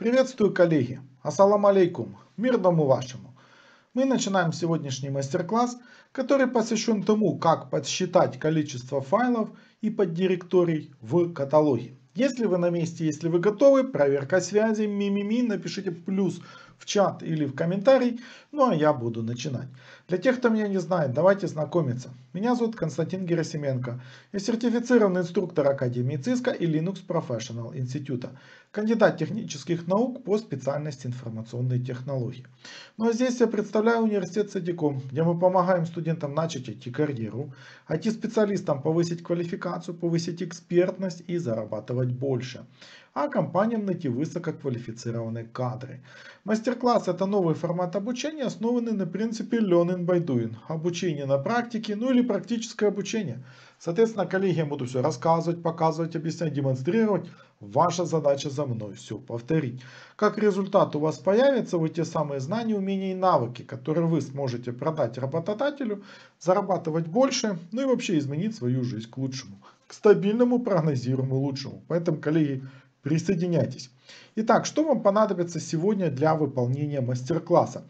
Приветствую, коллеги! Ассаламу алейкум! Мир дому вашему! Мы начинаем сегодняшний мастер-класс, который посвящен тому, как подсчитать количество файлов и поддиректорий в каталоге. Если вы на месте, если вы готовы, проверка связи, мимими, напишите плюс в чат или в комментарий. Ну а я буду начинать. Для тех, кто меня не знает, давайте знакомиться. Меня зовут Константин Герасименко. Я сертифицированный инструктор Академии ЦИСКО и Linux Professional Института. Кандидат технических наук по специальности информационные технологии. Ну а здесь я представляю университет Садиком, где мы помогаем студентам начать IT-карьеру, IT-специалистам повысить квалификацию, повысить экспертность и зарабатывать больше а компаниям найти высококвалифицированные кадры. Мастер-класс – это новый формат обучения, основанный на принципе learning by doing – обучение на практике, ну или практическое обучение. Соответственно, коллеги, я буду все рассказывать, показывать, объяснять, демонстрировать. Ваша задача за мной все повторить. Как результат у вас появятся вы те самые знания, умения и навыки, которые вы сможете продать работодателю, зарабатывать больше, ну и вообще изменить свою жизнь к лучшему к стабильному, прогнозируемому лучшему. Поэтому, коллеги, Присоединяйтесь. Итак, что вам понадобится сегодня для выполнения мастер-класса?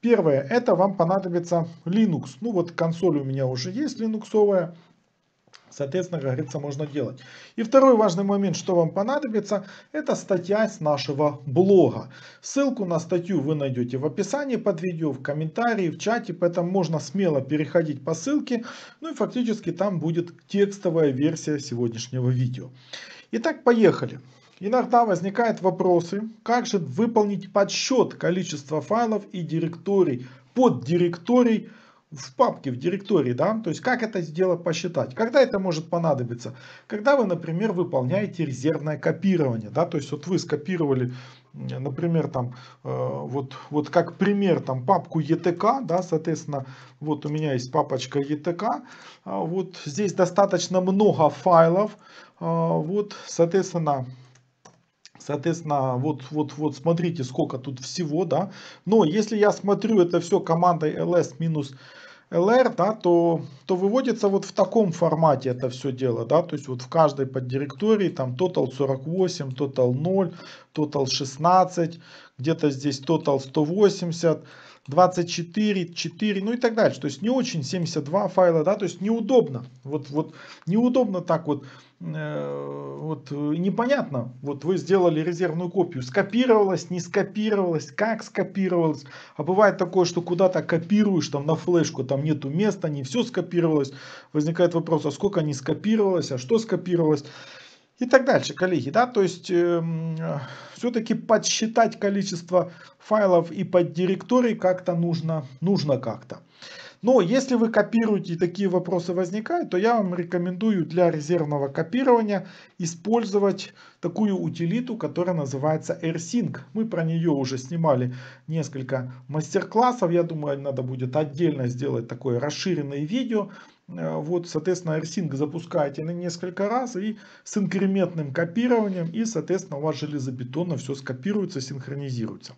Первое, это вам понадобится Linux. Ну вот консоль у меня уже есть линуксовая. Соответственно, говорится, можно делать. И второй важный момент, что вам понадобится, это статья с нашего блога. Ссылку на статью вы найдете в описании под видео, в комментарии, в чате, поэтому можно смело переходить по ссылке. Ну и фактически там будет текстовая версия сегодняшнего видео. Итак, поехали. Иногда возникают вопросы, как же выполнить подсчет количества файлов и директорий, под директорий в папке, в директории, да, то есть как это сделать, посчитать, когда это может понадобиться, когда вы, например, выполняете резервное копирование, да, то есть вот вы скопировали, например, там, э, вот, вот как пример, там, папку ETK, да, соответственно, вот у меня есть папочка ETK, а вот здесь достаточно много файлов, э, вот, соответственно, Соответственно, вот, вот, вот смотрите, сколько тут всего, да. Но если я смотрю это все командой ls минус LR, да, то, то выводится вот в таком формате это все дело, да, то есть вот в каждой поддиректории там total 48, total 0, total 16, где-то здесь total 180, 24, 4, ну и так далее То есть не очень 72 файла, да, то есть неудобно. Вот, вот неудобно так вот, э, вот непонятно. Вот вы сделали резервную копию, скопировалось не скопировалось как скопировалось А бывает такое, что куда-то копируешь там на флешку, там нету места, не все скопировалось. Возникает вопрос, а сколько не скопировалось, а что скопировалось и так дальше, коллеги, да, то есть э, эм, все-таки подсчитать количество файлов и поддиректорий как-то нужно, нужно как-то. Но если вы копируете и такие вопросы возникают, то я вам рекомендую для резервного копирования использовать такую утилиту, которая называется AirSync. Мы про нее уже снимали несколько мастер-классов. Я думаю, надо будет отдельно сделать такое расширенное видео Э, вот, соответственно, рсинг запускаете на несколько раз и с инкрементным копированием, и, соответственно, у вас железобетонно все скопируется, синхронизируется.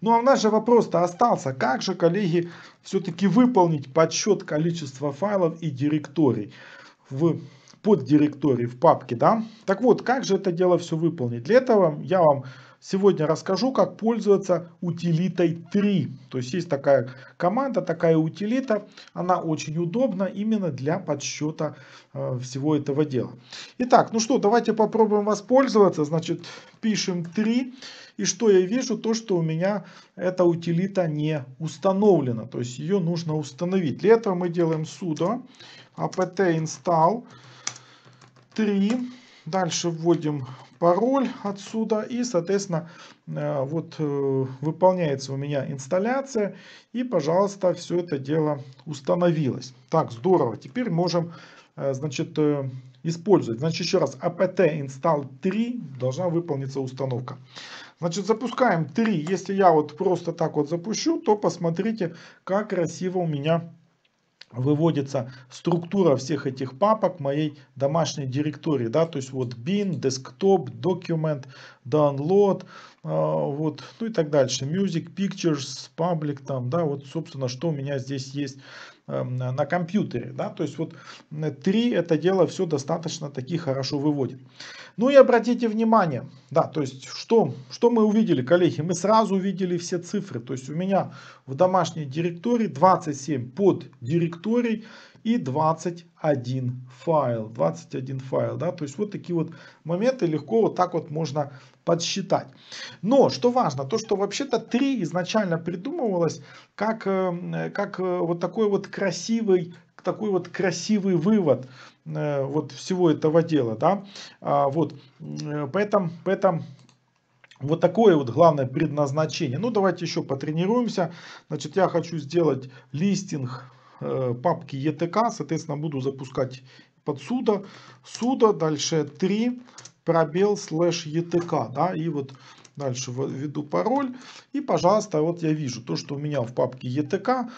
Ну а наш же вопрос-то остался, как же, коллеги, все-таки выполнить подсчет количества файлов и директорий в поддиректории, в папке, да? Так вот, как же это дело все выполнить? Для этого я вам Сегодня расскажу, как пользоваться утилитой 3. То есть есть такая команда, такая утилита. Она очень удобна именно для подсчета э, всего этого дела. Итак, ну что, давайте попробуем воспользоваться. Значит, пишем 3. И что я вижу? То, что у меня эта утилита не установлена. То есть ее нужно установить. Для этого мы делаем sudo apt install 3. Дальше вводим пароль отсюда. И, соответственно, э, вот э, выполняется у меня инсталляция. И, пожалуйста, все это дело установилось. Так, здорово. Теперь можем, э, значит, использовать. Значит, еще раз, apt а install 3 должна выполниться установка. Значит, запускаем 3. Если я вот просто так вот запущу, то посмотрите, как красиво у меня выводится структура всех этих папок моей домашней директории. Да, то есть вот bin, desktop, document, download, а, вот, ну и так дальше. Music, pictures, public, там, да, вот, собственно, что у меня здесь есть эм, на компьютере, да, то есть вот три это дело все достаточно таки хорошо выводит. Ну и обратите внимание, да, то есть что, что мы увидели, коллеги, мы сразу увидели все цифры, то есть у меня в домашней директории 27 под директорий и 21 файл. 21 файл, да, то есть вот такие вот моменты легко вот так вот можно подсчитать. Но, что важно, то, что вообще-то 3 изначально придумывалось как, э, как э, вот такой вот красивый, такой вот красивый вывод э, вот всего этого дела, да, а, вот, поэтому, поэтому вот такое вот главное предназначение. Ну, давайте еще потренируемся. Значит, я хочу сделать листинг Э, папки ETK, соответственно, буду запускать под суда, суда, дальше 3, пробел, слэш ETK, да, и вот дальше введу пароль, и, пожалуйста, вот я вижу то, что у меня в папке ETK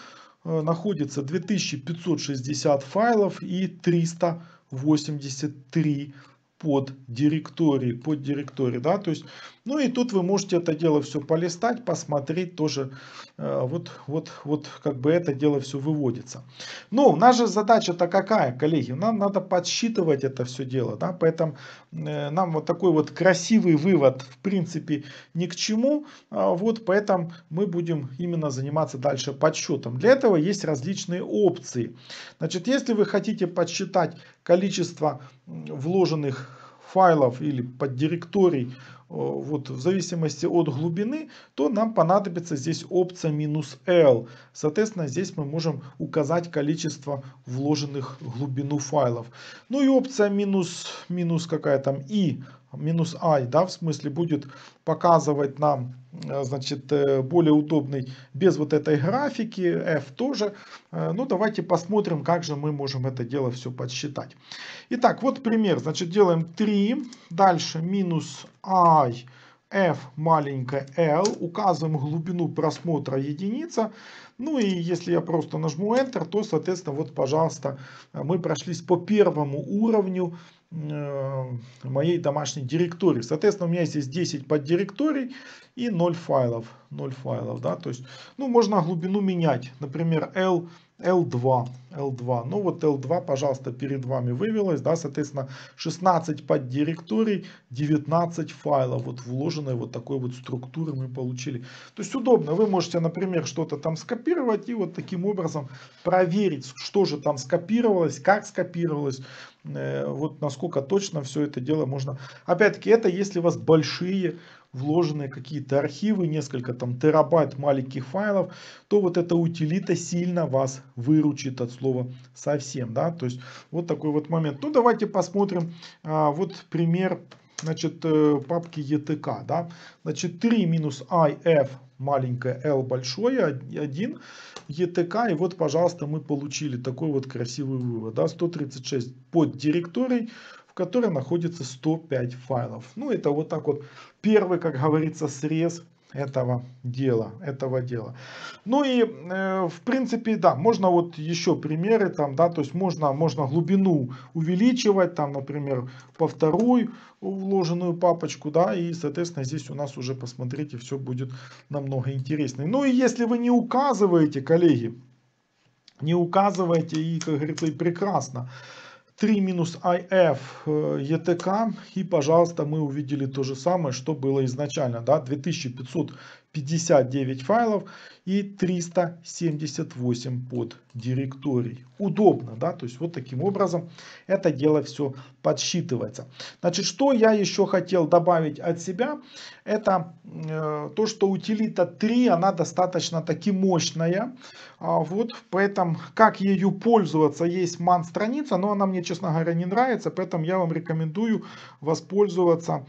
э, находится 2560 файлов и 383 под директории, под директории, да, то есть, ну и тут вы можете это дело все полистать, посмотреть тоже, э, вот, вот, вот, как бы это дело все выводится. Но наша задача-то какая, коллеги, нам надо подсчитывать это все дело, да, поэтому э, нам вот такой вот красивый вывод, в принципе, ни к чему, а вот, поэтому мы будем именно заниматься дальше подсчетом. Для этого есть различные опции. Значит, если вы хотите подсчитать количество вложенных файлов или поддиректорий, э, вот в зависимости от глубины, то нам понадобится здесь опция минус "L". Соответственно, здесь мы можем указать количество вложенных в глубину файлов. Ну и опция минус, минус какая там "I", минус i, да, в смысле будет показывать нам, э, значит, э, более удобный без вот этой графики, f тоже. Э, ну, давайте посмотрим, как же мы можем это дело все подсчитать. Итак, вот пример, значит, делаем 3, дальше минус i, f маленькая l, указываем глубину просмотра единица, ну и если я просто нажму Enter, то, соответственно, вот, пожалуйста, мы прошлись по первому уровню Э, моей домашней директории. Соответственно, у меня здесь 10 поддиректорий и 0 файлов. 0 файлов да? То есть, ну, можно глубину менять. Например, L L2. L2. Ну вот L2, пожалуйста, перед вами вывелось, да, соответственно, 16 поддиректорий, 19 файлов, вот вложенной вот такой вот структуры мы получили. То есть удобно, вы можете, например, что-то там скопировать и вот таким образом проверить, что же там скопировалось, как скопировалось, э, вот насколько точно все это дело можно. Опять-таки, это если у вас большие вложены какие-то архивы, несколько там терабайт маленьких файлов, то вот эта утилита сильно вас выручит от слова совсем, да, то есть вот такой вот момент. Ну, давайте посмотрим, а, вот пример, значит, э, папки ETK, да, значит, 3 минус IF маленькая L большое, 1 ETK. И вот, пожалуйста, мы получили такой вот красивый вывод. Да, 136 под директорий в которой находится 105 файлов. Ну, это вот так вот первый, как говорится, срез этого дела, этого дела. Ну и, э, в принципе, да, можно вот еще примеры там, да, то есть можно, можно глубину увеличивать, там, например, по второй вложенную папочку, да, и, соответственно, здесь у нас уже, посмотрите, все будет намного интереснее. Ну и если вы не указываете, коллеги, не указываете, и, как говорится, и прекрасно, 3 минус IF э, ETK. И, пожалуйста, мы увидели то же самое, что было изначально. Да? 2500 59 файлов и 378 под директорий. Удобно, да, то есть вот таким образом это дело все подсчитывается. Значит, что я еще хотел добавить от себя, это э, то, что утилита 3, она достаточно таки мощная, а вот поэтому как ею пользоваться, есть ман страница, но она мне, честно говоря, не нравится, поэтому я вам рекомендую воспользоваться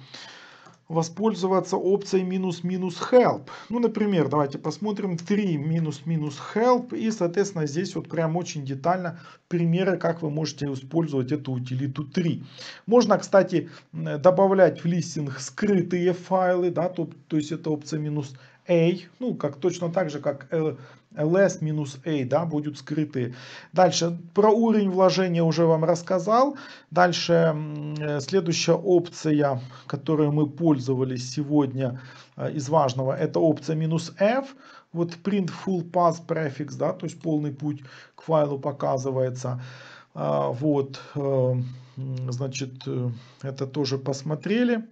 воспользоваться опцией минус-минус help. Ну, например, давайте посмотрим 3 минус-минус help. И, соответственно, здесь вот прям очень детально примеры, как вы можете использовать эту утилиту 3. Можно, кстати, добавлять в листинг скрытые файлы, да, то, то есть это опция минус A, ну, как точно так же, как э, LS минус A, да, будут скрыты. Дальше, про уровень вложения уже вам рассказал. Дальше, э, следующая опция, которой мы пользовались сегодня э, из важного, это опция минус F. Вот print full path prefix, да, то есть полный путь к файлу показывается. А, вот, э, значит, это тоже посмотрели.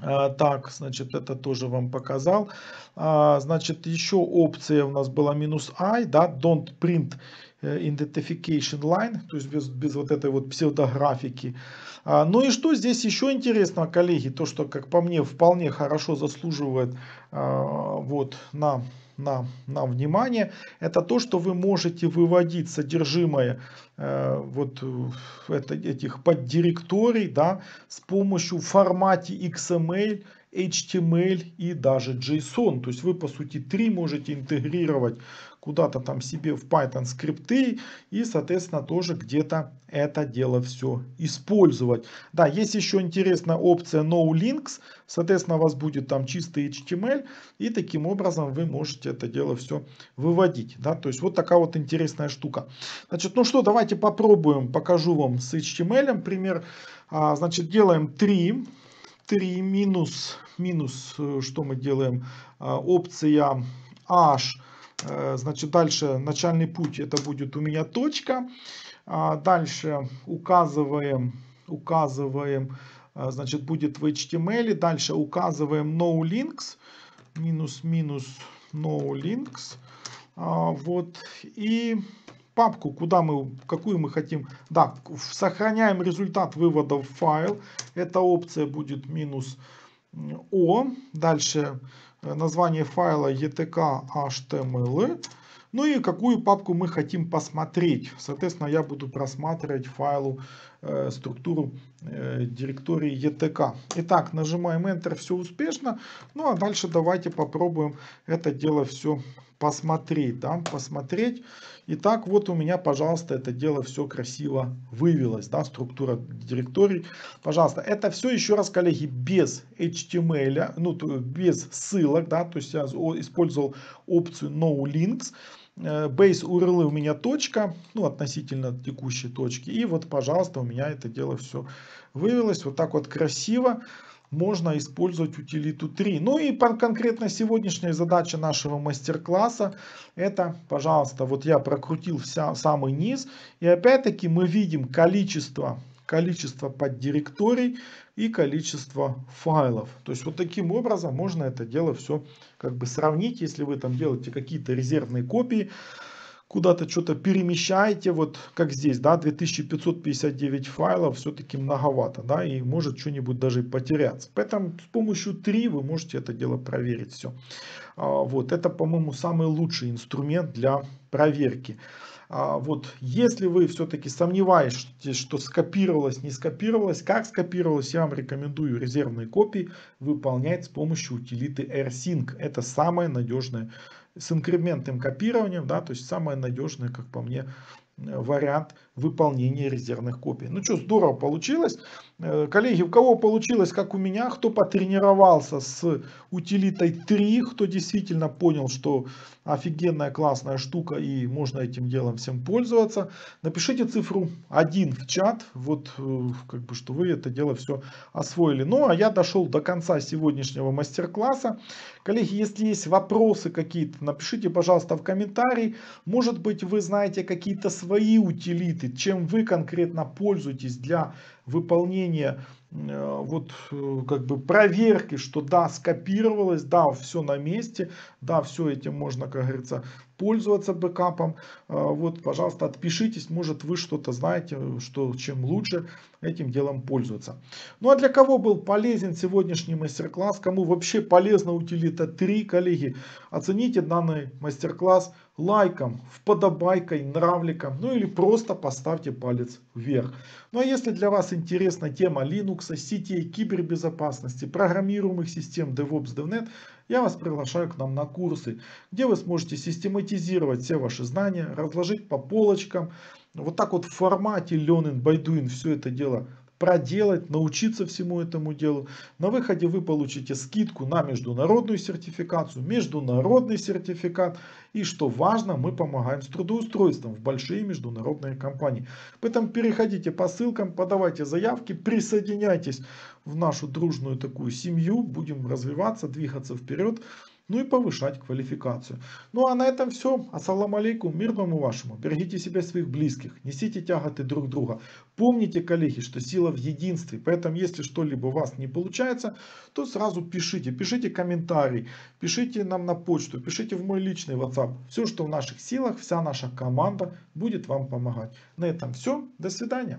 А, так, значит, это тоже вам показал. А, значит, еще опция у нас была минус I, да, don't print э, identification line, то есть без, без вот этой вот псевдографики. А, ну и что здесь еще интересно, коллеги, то, что, как по мне, вполне хорошо заслуживает вот на на, на внимание, это то, что вы можете выводить содержимое Э, вот э, это, этих поддиректорий да, с помощью формате XML, HTML и даже JSON. То есть вы по сути три можете интегрировать куда-то там себе в Python скрипты и соответственно тоже где-то это дело все использовать. Да, есть еще интересная опция No Links. Соответственно, у вас будет там чистый HTML и таким образом вы можете это дело все выводить. Да, то есть вот такая вот интересная штука. Значит, ну что, давайте Давайте попробуем, покажу вам с HTML. Пример, а, значит, делаем 3, 3 минус, минус, э, что мы делаем, а, опция H, э, значит, дальше начальный путь, это будет у меня точка. А, дальше указываем, указываем, э, значит, будет в HTML. Дальше указываем no links, минус, минус, no links. Вот, и папку, куда мы, какую мы хотим. Да, сохраняем результат вывода в файл. Эта опция будет минус О. Дальше э, название файла etk.html. Эм ну и какую папку мы хотим посмотреть. Соответственно, я буду просматривать файлу, э, структуру э, директории ETK. Итак, нажимаем Enter, все успешно. Ну а дальше давайте попробуем это дело все Посмотреть, там посмотреть. И так вот у меня, пожалуйста, это дело все красиво вывелось, да, структура директорий. Пожалуйста, это все еще раз, коллеги, без HTML, ну, то без ссылок, да, то есть я использовал опцию No Links. Э, Base URL у меня точка, ну, относительно текущей точки. И вот, пожалуйста, у меня это дело все вывелось вот так вот красиво можно использовать утилиту 3. Ну и конкретно сегодняшняя задача нашего мастер-класса это, пожалуйста, вот я прокрутил вся, самый низ. И опять-таки мы видим количество, количество поддиректорий и количество файлов. То есть вот таким образом можно это дело все как бы сравнить, если вы там делаете какие-то резервные копии куда-то что-то перемещаете, вот как здесь, да, 2559 файлов все-таки многовато, да, и может что-нибудь даже потеряться. Поэтому с помощью 3 вы можете это дело проверить все. А, вот, это, по-моему, самый лучший инструмент для проверки. А, вот если вы все-таки сомневаетесь, что скопировалось, не скопировалось, как скопировалось, я вам рекомендую резервные копии выполнять с помощью утилиты AirSync. Это самое надежное с инкрементным копированием, да, то есть самое надежное, как по мне, вариант выполнения резервных копий. Ну что, здорово получилось. Э, коллеги, у кого получилось, как у меня, кто потренировался с утилитой 3, кто действительно понял, что офигенная классная штука и можно этим делом всем пользоваться, напишите цифру 1 в чат, вот э, как бы, что вы это дело все освоили. Ну, а я дошел до конца сегодняшнего мастер-класса. Коллеги, если есть вопросы какие-то, напишите, пожалуйста, в комментарии. Может быть, вы знаете какие-то свои свои утилиты, чем вы конкретно пользуетесь для выполнения э, вот э, как бы проверки, что да, скопировалось, да, все на месте, да, все этим можно, как говорится, пользоваться бэкапом. Э, вот, пожалуйста, отпишитесь, может вы что-то знаете, что чем лучше этим делом пользоваться. Ну а для кого был полезен сегодняшний мастер-класс, кому вообще полезна утилита 3, коллеги, оцените данный мастер-класс лайком, в подобайкой, нравликом, ну или просто поставьте палец вверх. Ну а если для вас интересно, интересна тема Linux, сетей, кибербезопасности, программируемых систем DevOps, DevNet, я вас приглашаю к нам на курсы, где вы сможете систематизировать все ваши знания, разложить по полочкам. Вот так вот в формате Learning by Doing все это дело проделать, научиться всему этому делу. На выходе вы получите скидку на международную сертификацию, международный сертификат. И что важно, мы помогаем с трудоустройством в большие международные компании. Поэтому переходите по ссылкам, подавайте заявки, присоединяйтесь в нашу дружную такую семью. Будем развиваться, двигаться вперед ну и повышать квалификацию. Ну а на этом все. Ассаламу алейкум, мир вам и вашему. Берегите себя и своих близких, несите тяготы друг друга. Помните, коллеги, что сила в единстве, поэтому если что-либо у вас не получается, то сразу пишите, пишите комментарий, пишите нам на почту, пишите в мой личный WhatsApp. Все, что в наших силах, вся наша команда будет вам помогать. На этом все. До свидания.